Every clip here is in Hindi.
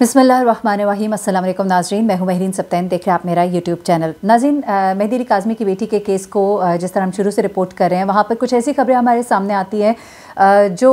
बिसमीम असलम नाजरीन मैं हूँ महरीन सप्तैन देख रहे हैं आप मेरा यूट्यूब चैनल नाजीन मेहदी काजमी की बेटी के केस को जिस तरह हम शुरू से रिपोर्ट कर रहे हैं वहाँ पर कुछ ऐसी खबरें हमारे सामने आती हैं जो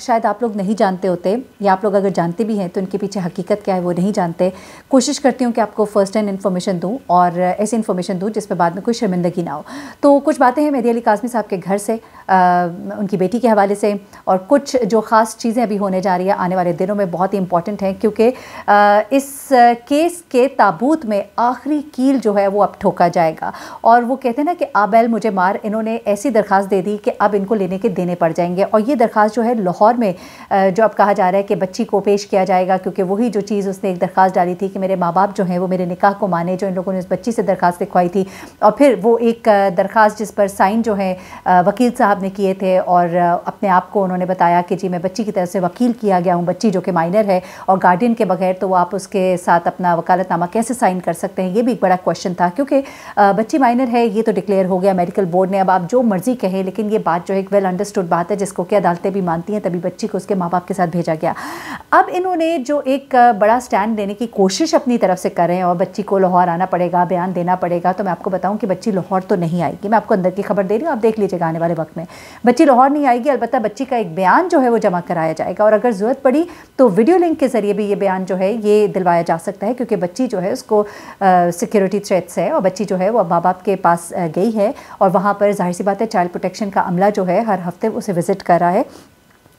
शायद आप लोग नहीं जानते होते या आप लोग अगर जानते भी हैं तो इनके पीछे हकीकत क्या है वो नहीं जानते कोशिश करती हूँ कि आपको फ़र्स्ट हैंड इन्फॉर्मेशन दूँ और ऐसी इन्फॉर्मेशन दूँ जिस पर बाद में कोई शर्मिंदगी ना हो तो कुछ बातें हैं मेहदी अली काजमी साहब के घर से उनकी बेटी के हवाले से और कुछ जो ख़ास चीज़ें अभी होने जा रही है आने वाले दिनों में बहुत ही इंपॉर्टेंट हैं क्योंकि इस केस के ताबूत में आखिरी कील जो है वो अब ठोका जाएगा और वो कहते हैं ना कि आबैल मुझे मार इन्होंने ऐसी दरख्वास्त दे दी कि अब इनको लेने के देने पड़ जाएंगे और ये दरख्वास्त जो है लाहौर में जो अब कहा जा रहा है कि बच्ची को पेश किया जाएगा क्योंकि वही जो चीज़ उसने एक दरख्वास्त डाली थी कि मेरे माँ बाप जो हैं वो मेरे निकाह को माने जो इन लोगों ने उस बच्ची से दरख्वास्त लिखवाई थी और फिर वो एक दरख्वास्त जिस पर साइन जो है वकील साहब ने किए थे और अपने आप को उन्होंने बताया कि जी मैं बच्ची की तरफ से वकील किया गया हूँ बच्ची जो कि माइनर है और गार्डियन के बगैर तो आप उसके साथ अपना वकालतनामा कैसे साइन कर सकते हैं ये भी एक बड़ा क्वेश्चन था क्योंकि बच्ची माइनर है ये तो डिक्लेयर हो गया मेडिकल बोर्ड ने अब आप जो मर्ज़ी कहें लेकिन ये बात जो है एक वेल अंडरस्टूड बात बात है जिसको कि अदालतें भी मानती हैं तभी बच्ची को उसके माँ बाप के साथ भेजा गया अब इन्होंने जो एक बड़ा स्टैंड लेने की कोशिश अपनी तरफ से करें और बच्ची को लाहौर आना पड़ेगा बयान देना पड़ेगा तो मैं आपको बताऊँ कि बच्ची लाहौर तो नहीं आएगी मैं आपको अंदर की खबर दे रही हूँ आप देख लीजिएगा आने वाले वक्त में बच्ची लाहौर नहीं आएगी अलबत्त बच्ची का एक बयान जो है वो जमा कराया जाएगा और अगर ज़रूरत पड़ी तो वीडियो लिंक के ज़रिए भी ये बयान जो है ये दिलवाया जा सकता है क्योंकि बच्ची जो है उसको सिक्योरिटी थ्रेट्स है और बच्ची जो है वो माँ बाप के पास गई है और वहाँ पर जाहिर सी बात है चाइल्ड प्रोटेक्शन का अमला जो है हर हफ्ते उस से विज़िट करा है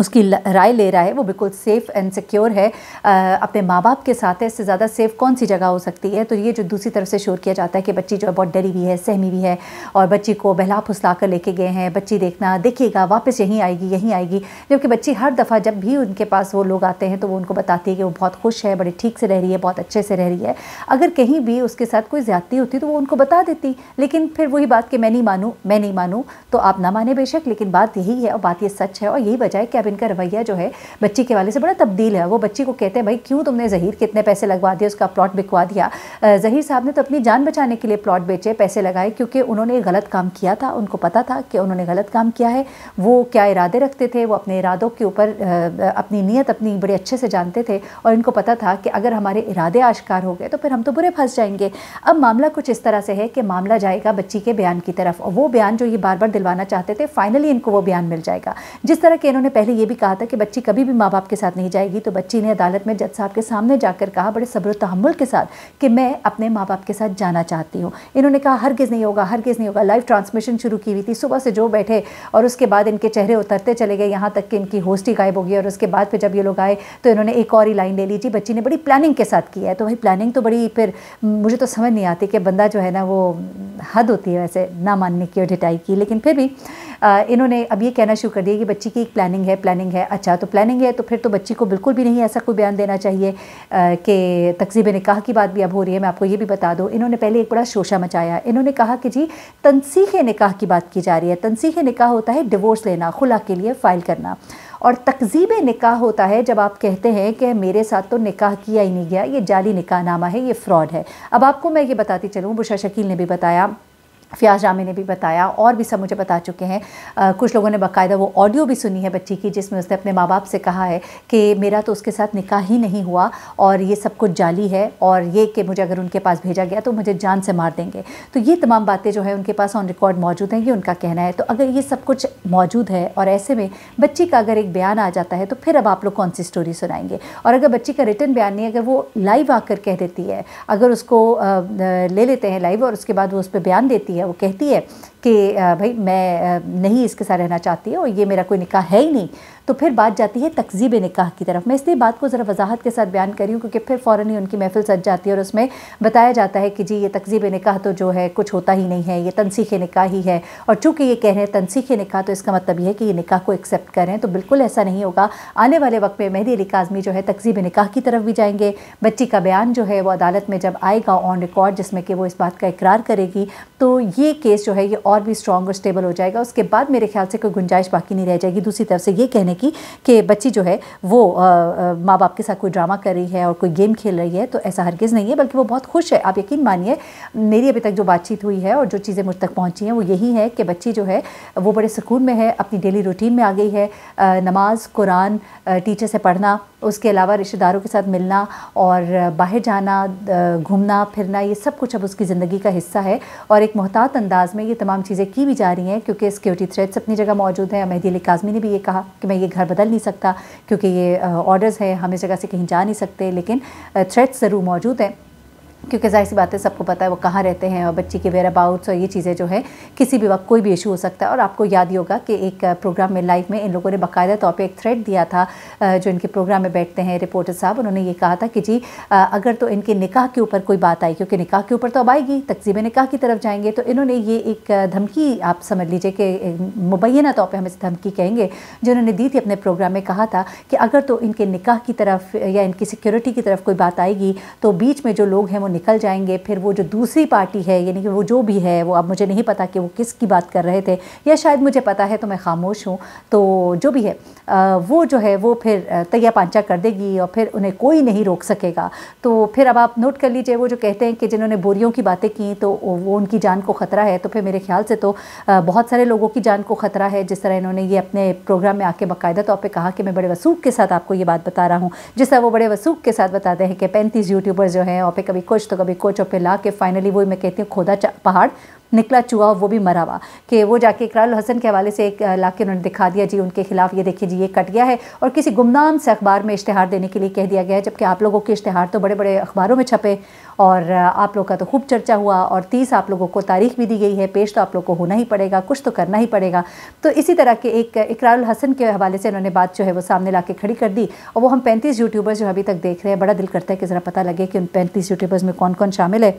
उसकी राय ले रहा है वो बिल्कुल सेफ़ एंड सिक्योर है आ, अपने माँ बाप के साथ है इससे ज़्यादा सेफ़ कौन सी जगह हो सकती है तो ये जो दूसरी तरफ से शोर किया जाता है कि बच्ची जो है बहुत डरी हुई है सहमी हुई है और बच्ची को बहला फुसला कर लेके गए हैं बच्ची देखना देखिएगा वापस यहीं आएगी यहीं आएगी जबकि बच्ची हर दफ़ा जब भी उनके पास वो लोग आते हैं तो वो उनको बताती है कि वो बहुत खुश है बड़े ठीक से रह रही है बहुत अच्छे से रह रही है अगर कहीं भी उसके साथ कोई ज़्यादती होती तो वो उनको बता देती लेकिन फिर वही बात कि मैं नहीं मानूँ मैं नहीं मानूँ तो आप ना माने बेशक लेकिन बात यही है और बात ये सच है और यही वजह है कि अब इनका रवैया जो है बच्ची के वाले से बड़ा तब्दील है वो बच्ची को कहते हैं भाई क्यों तुमने जहीर कितने पैसे लगवा दिए उसका प्लॉट बिकवा दिया जहीर साहब ने तो अपनी जान बचाने के लिए प्लॉट बेचे पैसे लगाए क्योंकि उन्होंने गलत काम किया था उनको पता था कि उन्होंने गलत काम किया है वो क्या इरादे रखते थे वो अपने इरादों के ऊपर अपनी नीयत अपनी बड़े अच्छे से जानते थे और इनको पता था कि अगर हमारे इरादे आश्कार हो गए तो फिर हम तो बुरे फंस जाएंगे अब मामला कुछ इस तरह से है कि मामला जाएगा बच्ची के बयान की तरफ और वो बयान जो ये बार बार दिलवाना चाहते थे फाइनली इनको वो बयान मिल जाएगा जिस तरह के इन्होंने पहली ने यह भी कहा था कि बच्ची कभी भी माँ बाप के साथ नहीं जाएगी तो बच्ची ने अदालत में जज साहब के सामने जाकर कहा बड़े सब्र तहमुल के साथ कि मैं अपने माँ बाप के साथ जाना चाहती हूँ इन्होंने कहा हर गेज़ नहीं होगा हर गेज़ नहीं होगा लाइव ट्रांसमिशन शुरू की हुई थी सुबह से जो बैठे और उसके बाद इनके चेहरे उतरते चले गए यहाँ तक कि इनकी होस्टी गायब हो गई और उसके बाद फिर जब ये लोग आए तो इन्होंने एक और ही लाइन ले ली बच्ची ने बड़ी प्लानिंग के साथ की है तो वही प्लानिंग तो बड़ी फिर मुझे तो समझ नहीं आती कि बंदा जो है ना वो हद होती है वैसे ना मानने की और ढिटाई की लेकिन फिर भी इन्होंने अब ये कहना शुरू कर दिया कि बच्ची की एक प्लानिंग है प्लानिंग है अच्छा तो प्लानिंग है तो फिर तो बच्ची को बिल्कुल भी नहीं ऐसा कोई बयान देना चाहिए कि तकसीब निकाह की बात भी अब हो रही है मैं आपको ये भी बता दूँ इन्होंने पहले एक बड़ा शोशा मचाया इन्होंने कहा कि जी तनसीख निकाह की बात की जा रही है तनसीख निकाह होता है डिवोर्स लेना खुला के लिए फ़ाइल करना और तकजीब निकाह होता है जब आप कहते हैं कि मेरे साथ तो निकाह किया ही नहीं गया ये जाली निकाह नामा है ये फ्रॉड है अब आपको मैं ये बताती चलूँ बुशा शकील ने भी बताया फ़ियाज़ जामी ने भी बताया और भी सब मुझे बता चुके हैं आ, कुछ लोगों ने बाकायदा वो ऑडियो भी सुनी है बच्ची की जिसमें उसने अपने माँ बाप से कहा है कि मेरा तो उसके साथ निकाह ही नहीं हुआ और ये सब कुछ जाली है और ये कि मुझे अगर उनके पास भेजा गया तो मुझे जान से मार देंगे तो ये तमाम बातें जो है उनके पास ऑन रिकॉर्ड मौजूद हैं ये उनका कहना है तो अगर ये सब कुछ मौजूद है और ऐसे में बच्ची का अगर एक बयान आ जाता है तो फिर अब आप लोग कौन सी स्टोरी सुनाएंगे और अगर बच्ची का रिटर्न बयान नहीं अगर वो लाइव आकर कह देती है अगर उसको ले लेते हैं लाइव और उसके बाद वो उस पर बयान देती है Porque es कि भाई मैं नहीं इसके साथ रहना चाहती और ये मेरा कोई निकाह है ही नहीं तो फिर बात जाती है तकजीब निकाह की तरफ मैं इसलिए बात को ज़रा वजाहत के साथ बयान करी हूँ क्योंकि फिर फ़ौर ही उनकी महफिल सज जाती है और उसमें बताया जाता है कि जी ये तकजीब निकाह तो जो है कुछ होता ही नहीं है ये तनसीख निकाह ही है और चूँकि ये कह रहे हैं तनसीख निकाह तो इसका मतलब ये है कि ये निकाह को एक्सेप्ट करें तो बिल्कुल ऐसा नहीं होगा आने वाले वक्त में मेहदी अली काजमी जो है तकजीब निकाह की तरफ भी जाएंगे बच्ची का बयान जो है वो अदालत में जब आएगा ऑन रिकॉर्ड जिसमें कि वो इस बात का इकरार करेगी तो ये केस जो है ये और भी स्ट्रॉन्ग और स्टेबल हो जाएगा उसके बाद मेरे ख्याल से कोई गुंजाइश बाकी नहीं रह जाएगी दूसरी तरफ से ये कहने की कि बच्ची जो है वो माँ बाप के साथ कोई ड्रामा कर रही है और कोई गेम खेल रही है तो ऐसा हरगिज़ नहीं है बल्कि वो बहुत खुश है आप यकीन मानिए मेरी अभी तक जो बातचीत हुई है और जो चीज़ें मुझ तक पहुँची हैं वो यही है कि बच्ची जो है वो बड़े सुकून में है अपनी डेली रूटीन में आ गई है नमाज़ कुरान टीचर से पढ़ना उसके अलावा रिश्तेदारों के साथ मिलना और बाहर जाना घूमना फिरना ये सब कुछ अब उसकी ज़िंदगी का हिस्सा है और एक मोहतात अंदाज़ में ये तमाम चीज़ें की भी जा रही हैं क्योंकि सिक्योरिटी थ्रेड्स अपनी जगह मौजूद हैं मेहदी अली काजमी ने भी ये कहा कि मैं ये घर बदल नहीं सकता क्योंकि ये ऑर्डर्स हैं हम इस जगह से कहीं जा नहीं सकते लेकिन थ्रेड्स ज़रूर मौजूद हैं क्योंकि जाहिर सी बात है सबको पता है वो कहाँ रहते हैं और बच्चे के वेयर अबाउट्स और ये चीज़ें जो है किसी भी वक्त कोई भी इशू हो सकता है और आपको याद ही होगा कि एक प्रोग्राम में लाइव में इन लोगों ने बाकायदा तौर पर एक थ्रेड दिया था जो इनके प्रोग्राम में बैठते हैं रिपोर्टर साहब उन्होंने ये कहा था कि जी अगर तो इनके निकाह के ऊपर कोई बात आई क्योंकि निकाह के ऊपर तो अब आएगी तकजीब निकाह की तरफ जाएंगे तो इन्होंने ये एक धमकी आप समझ लीजिए कि मुबैना तौर पर हम इस धमकी कहेंगे जो इन्होंने दी थी अपने प्रोग्राम में कहा था कि अगर तो इनके निकाह की तरफ या इनकी सिक्योरिटी की तरफ कोई बात आएगी तो बीच में जो लोग हैं वो निकल जाएंगे फिर वो जो दूसरी पार्टी है यानी कि वो जो भी है वो अब मुझे नहीं पता कि वो किस की बात कर रहे थे या शायद मुझे पता है तो मैं खामोश हूँ तो जो भी है वो जो है वो फिर तैया पांचा कर देगी और फिर उन्हें कोई नहीं रोक सकेगा तो फिर अब आप नोट कर लीजिए वो जो कहते हैं कि जिन्होंने बोरियों की बातें की तो वो उनकी जान को ख़तरा है तो फिर मेरे ख्याल से तो बहुत सारे लोगों की जान को ख़तरा है जिस तरह इन्होंने ये अपने प्रोग्राम में आके बाकायदा तौर पर कहा कि मैं बड़े वसूख के साथ आपको ये बात बता रहा हूँ जिस तरह वो बड़े वसूख के साथ बताते हैं कि पैंतीस यूट्यूबर्स जो हैं और फिर कभी कुछ कुछ तो कभी कुछ और फिर ला के फाइनली वही मैं कहती हूँ खोदा पहाड़ निकला चुहा वो भी मरा हुआ कि वो जाके इकराल हसन के हवाले से एक ला के उन्होंने दिखा दिया जी उनके खिलाफ ये देखिए जी ये कट गया है और किसी गुमनाम से अखबार में इश्तहार देने के लिए कह दिया गया है जबकि आप लोगों के इश्तहार तो बड़े बड़े अखबारों में छपे और आप लोग का तो खूब चर्चा हुआ और तीस आप लोगों को तारीख भी दी गई है पेश तो आप लोग को होना ही पड़ेगा कुछ तो करना ही पड़ेगा तो इसी तरह के एक इकरार हसन के हवाले से उन्होंने बात जो है वो सामने ला खड़ी कर दी और वो हम पैंतीस यूट्यूबर्स जो अभी तक देख रहे हैं बड़ा दिल करता है कि ज़रा पता लगे कि उन पैंतीस यूट्यूबर्स में कौन कौन शामिल है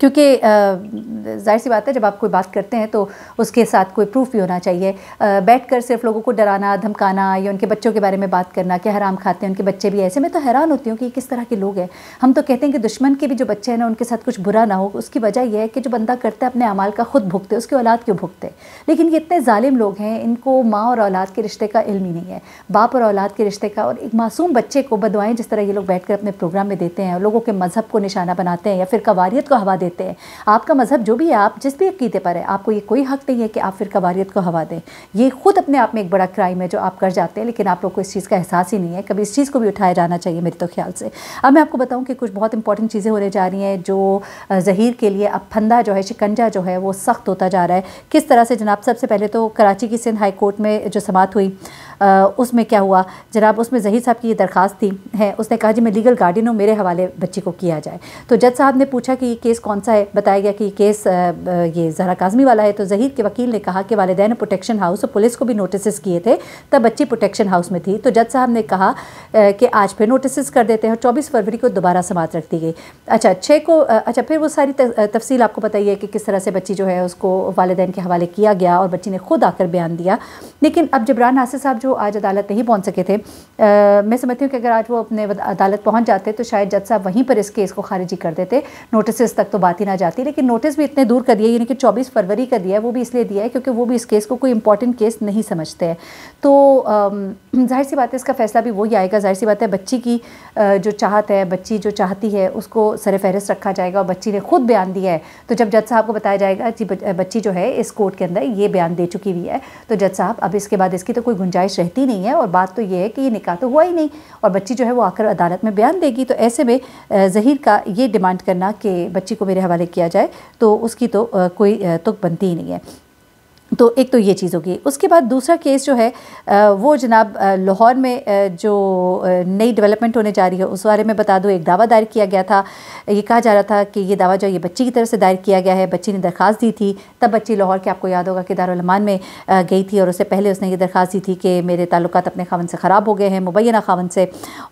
क्योंकि जाहिर सी बात है जब आप कोई बात करते हैं तो उसके साथ कोई प्रूफ भी होना चाहिए बैठकर सिर्फ लोगों को डराना धमकाना या उनके बच्चों के बारे में बात करना कि हराम खाते हैं उनके बच्चे भी ऐसे मैं तो हैरान होती हूँ कि किस तरह के लोग हैं हम तो कहते हैं कि दुश्मन के भी जो बच्चे हैं ना उनके साथ कुछ बुरा ना हो उसकी वजह यह है कि जो बंदा करता है अपने अमाल का खुद भुगते उसकी औलाद क्यों भुगते लेकिन ये इतने ालिम लोग हैं इनको माँ और औलाद के रिश्ते का इल्म ही नहीं है बाप और औलाद के रिश्ते का और एक मासूम बच्चे को बदवाएँ जिस तरह ये लोग बैठ अपने प्रोग्राम में देते हैं लोगों के मज़हब को निशाना बनाते हैं या फिर कवारीत को हवा देते हैं आपका मज़हब जो भी है आप जिस भी अकीदे पर है आपको ये कोई हक नहीं है कि आप फिर कवारीत को हवा दें ये खुद अपने आप में एक बड़ा क्राइम है जो आप कर जाते हैं लेकिन आप लोग को इस चीज़ का एहसास ही नहीं है कभी इस चीज़ को भी उठाया जाना चाहिए मेरे तो ख्याल से अब मैं आपको बताऊँ कि कुछ बहुत इंपॉर्टेंट चीज़ें होने जा रही हैं जो जहीर के लिए अब फंदा जो है शिकंजा जो है वो सख्त होता जा रहा है किस तरह से जनाब सबसे पहले तो कराची की सिंध हाई कोर्ट में जो समात हुई उसमें क्या हुआ जनाब उसमें जहीर साहब की ये दरख्वास्त थी है उसने कहा जी मैं लीगल गार्डियन हूँ मेरे हवाले बच्चे को किया जाए तो जज साहब ने पूछा कि ये केस कौन सा है बताया गया कि ये केस ये जहरा काजमी वाला है तो जहीर के वकील ने कहा कि वालदे ने प्रोटेक्शन हाउस और पुलिस को भी नोटिस किए थे तब बच्ची प्रोटेक्शन हाउस में थी तो जज साहब ने कहा कि आज फिर नोटिस कर देते हैं और चौबीस फरवरी को दोबारा समाप्त रख दी गई अच्छा छः को अच्छा फिर वो सारी तफसील आपको बताइए कि किस तरह से बच्ची जो है उसको वालदेन के हवाले किया गया और बच्ची ने खुद आकर बयान दिया लेकिन अब जबरान नासिर साहब जो जो आज अदालत नहीं पहुंच सके थे आ, मैं समझती हूँ कि अगर आज वो अपने अदालत पहुंच जाते तो शायद जज साहब वहीं पर इस केस को खारिजी कर देते नोटिस तक तो बात ही ना जाती लेकिन नोटिस भी इतने दूर कर दिया यानी कि चौबीस फरवरी का दिया है वो भी इसलिए दिया है क्योंकि वो भी इस केस को कोई इंपॉर्टेंट केस नहीं समझते हैं तो जाहिर सी बात है इसका फैसला भी वही आएगा जाहिर सी बात है बच्ची की जो चाहत है बच्ची जो चाहती है उसको सर फहरिस्त रखा जाएगा और बच्ची ने खुद बयान दिया है तो जब जज साहब को बताया जाएगा जी बच्ची जो है इस कोर्ट के अंदर ये बयान दे चुकी हुई है तो जज साहब अब इसके बाद इसकी तो कोई गुंजाइश रहती नहीं है और बात तो ये है कि ये निकाह तो हुआ ही नहीं और बच्ची जो है वो आकर अदालत में बयान देगी तो ऐसे में जहीर का ये डिमांड करना कि बच्ची को मेरे हवाले किया जाए तो उसकी तो कोई तुक बनती ही नहीं है तो एक तो ये चीज़ होगी उसके बाद दूसरा केस जो है वो जनाब लाहौर में जो नई डेवलपमेंट होने जा रही है उस बारे में बता दूँ एक दावा दायर किया गया था ये कहा जा रहा था कि ये दावा जो ये बच्ची की तरफ से दायर किया गया है बच्ची ने दरख्वास्त दी थी तब बच्ची लाहौर के आपको याद होगा कि दारुलमान में गई थी और उससे पहले उसने ये दरख्वास्त दी थी कि मेरे ताल्लुक अपने खावन से ख़राब हो गए हैं मुबैना खावन से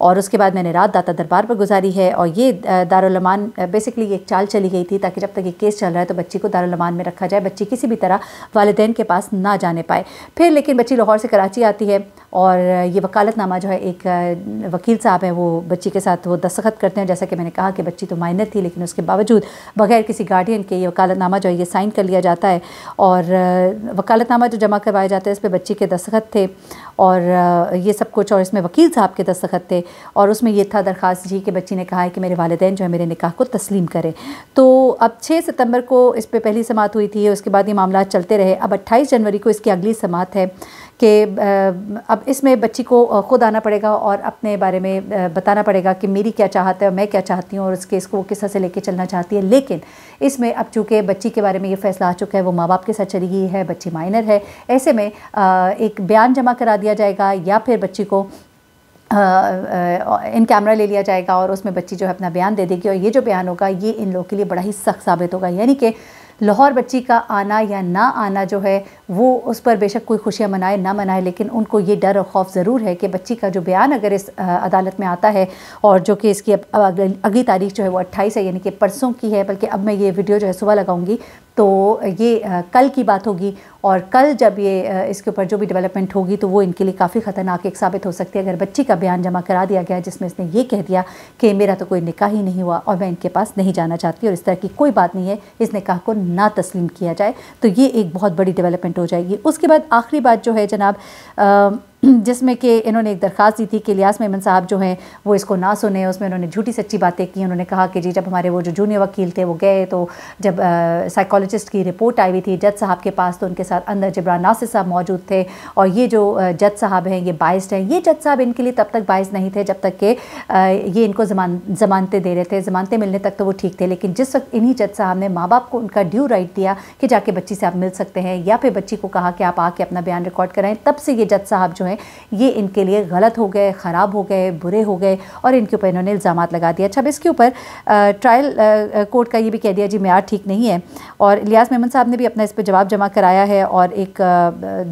और उसके बाद मैंने रात दाता दरबार पर गुजारी है और ये दारुलमान बेसिकली एक चाल चली गई थी ताकि जब तक ये केस चल रहा है तो बच्ची को दारुलमान में रखा जाए बच्ची किसी भी तरह वालदे वालदेन के पास ना जाने पाए फिर लेकिन बच्ची लाहौर से कराची आती है और ये वकालतनामा जो है एक वकील साहब हैं वो बच्ची के साथ वो दस्तखत करते हैं जैसा कि मैंने कहा कि बच्ची तो माइनर थी लेकिन उसके बावजूद बगैर किसी गार्डियन के ये वकालतनामा जो है ये साइन कर लिया जाता है और वकालतनामा जो जमा करवाया जाता है इस पर बच्ची के दस्तखत थे और ये सब कुछ और इसमें वकील साहब के दस्तखत थे और उसमें यह था दरख्वास्त जी कि बच्ची ने कहा है कि मेरे वालदेन जो है मेरे निकाह को तस्लीम करें तो अब छः सितम्बर को इस पर पहली समात हुई थी उसके बाद ये मामला चलते रहे अब अट्ठाईस जनवरी को इसकी अगली समात है कि अब अब इसमें बच्ची को ख़ुद आना पड़ेगा और अपने बारे में बताना पड़ेगा कि मेरी क्या चाहत है और मैं क्या चाहती हूँ और उस केस को वो किस तरह से लेके चलना चाहती है लेकिन इसमें अब चूँकि बच्ची के बारे में ये फैसला आ चुका है वो माँ बाप के साथ चली गई है बच्ची माइनर है ऐसे में एक बयान जमा करा दिया जाएगा या फिर बच्ची को इन कैमरा ले लिया जाएगा और उसमें बच्ची जो है अपना बयान दे देगी और ये जो बयान होगा ये इन लोगों के लिए बड़ा ही सख्त साबित होगा यानी कि लाहौर बच्ची का आना या ना आना जो है वो उस पर बेशक कोई खुशियाँ मनाए ना मनाए लेकिन उनको ये डर और खौफ ज़रूर है कि बच्ची का जो बयान अगर इस अदालत में आता है और जो कि इसकी अगली तारीख जो है वो अट्ठाईस है यानी कि परसों की है बल्कि अब मैं ये वीडियो जो है सुबह लगाऊंगी तो ये कल की बात होगी और कल जब ये इसके ऊपर जो भी डेवलपमेंट होगी तो वो इनके लिए काफ़ी ख़तरनाक एक साबित हो सकती है अगर बच्ची का बयान जमा करा दिया गया जिसमें इसने ये कह दिया कि मेरा तो कोई निकाह ही नहीं हुआ और मैं इनके पास नहीं जाना चाहती और इस तरह की कोई बात नहीं है इस निकाह को ना तस्लीम किया जाए तो ये एक बहुत बड़ी डेवलपमेंट हो जाएगी उसके बाद आखिरी बात जो है जनाब जिसमें कि इन्होंने एक दरख्वास्त दी थी कि लियास मेमन साहब जो हैं वो इसको ना सुने उसमें उन्होंने झूठी सच्ची बातें की उन्होंने कहा कि जी जब हमारे वो जो जूनियर वकील थे वो गए तो जब साइकोलॉजिस्ट की रिपोर्ट आई हुई थी जज साहब के पास तो उनके साथ अंदर जबरा नासिर साहब मौजूद थे और ये जो जज साहब हैं ये बाइस्ड हैं ये जज साहब इनके लिए तब तक बाइस नहीं थे जब तक कि ये इनको जमान जमानतें दे रहे थे जमानतें मिलने तक तो वो ठीक थे लेकिन जिस वक्त इन्हीं जज साहब ने माँ बाप को उनका ड्यू राइट दिया कि जाके बच्ची से आप मिल सकते हैं या फिर बच्ची को कहा कि आप आके अपना बयान रिकॉर्ड कराएं तब से ये जज साहब जो हैं ये इनके लिए गलत हो गए ख़राब हो गए बुरे हो गए और इनके ऊपर इन्होंने इल्ज़ाम लगा दिया अच्छा इसके ऊपर ट्रायल कोर्ट का ये भी कह दिया जी मैार ठीक नहीं है और इलियास मेमन साहब ने भी अपना इस पर जवाब जमा कराया है और एक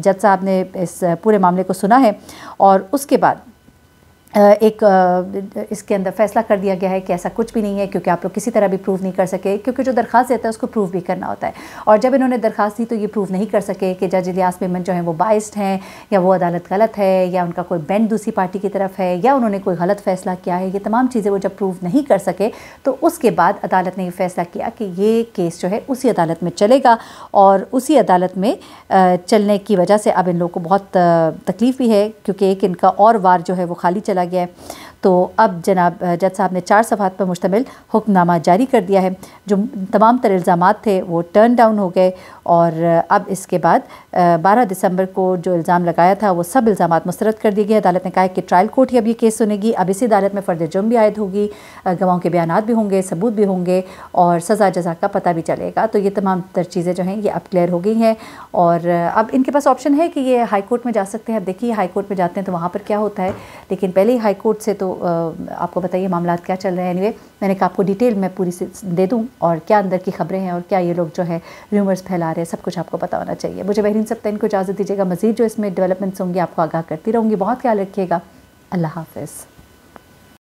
जज साहब ने इस पूरे मामले को सुना है और उसके बाद एक इसके अंदर फैसला कर दिया गया है कि ऐसा कुछ भी नहीं है क्योंकि आप लोग किसी तरह भी प्रूव नहीं कर सके क्योंकि जो दरखास्त देता है उसको प्रूव भी करना होता है और जब इन्होंने दरखास्त दी तो ये प्रूव नहीं कर सके कि जज इलियास मेमन जो है वो बाइस्ड हैं या वो अदालत गलत है या उनका कोई बैंड दूसरी पार्टी की तरफ है या उन्होंने कोई गलत फैसला किया है ये तमाम चीज़ें वो जब प्रूव नहीं कर सके तो उसके बाद अदालत ने ये फैसला किया कि ये केस जो है उसी अदालत में चलेगा और उसी अदालत में चलने की वजह से अब इन लोगों को बहुत तकलीफ़ भी है क्योंकि एक इनका और वार जो है वो खाली चला गया है तो अब जनाब जज साहब ने चार सफात पर मुश्तमिल हुक्मनामा जारी कर दिया है जो तमाम तर इल्ज़ाम थे वो टर्न डाउन हो गए और अब इसके बाद 12 दिसंबर को जो इल्ज़ाम लगाया था वो सब इल्ज़ाम मुस्रद कर दिए गए अदालत ने कहा है कि ट्रायल कोर्ट ही अब ये केस सुनेगी अब इसी अदालत में फ़र्द जुर्म भी आयद होगी गवाहों के बयान भी होंगे सबूत भी होंगे और सज़ा जजा का पता भी चलेगा तो ये तमाम तर चीज़ें जो हैं ये अब क्लियर हो गई हैं और अब इनके पास ऑप्शन है कि ये हाई कोर्ट में जा सकते हैं अब देखिए हाई कोर्ट में जाते हैं तो वहाँ पर क्या होता है लेकिन पहले ही हाई कोर्ट से तो आपको बताइए मामला क्या चल रहे हैं एनीवे मैंने कहा आपको डिटेल मैं पूरी दे दूँ और क्या अंदर की खबरें हैं और क्या ये लोग जो है र्यूमर्स फैला हैं सब कुछ आपको पता होना चाहिए मुझे बहरीन सप्तैन को इजाज़त दीजिएगा मजीद जो इसमें डेवलपमेंट्स होंगी आपको आगाह करती रहूँगी बहुत ख्याल रखिएगा अल्लाह हाफिज़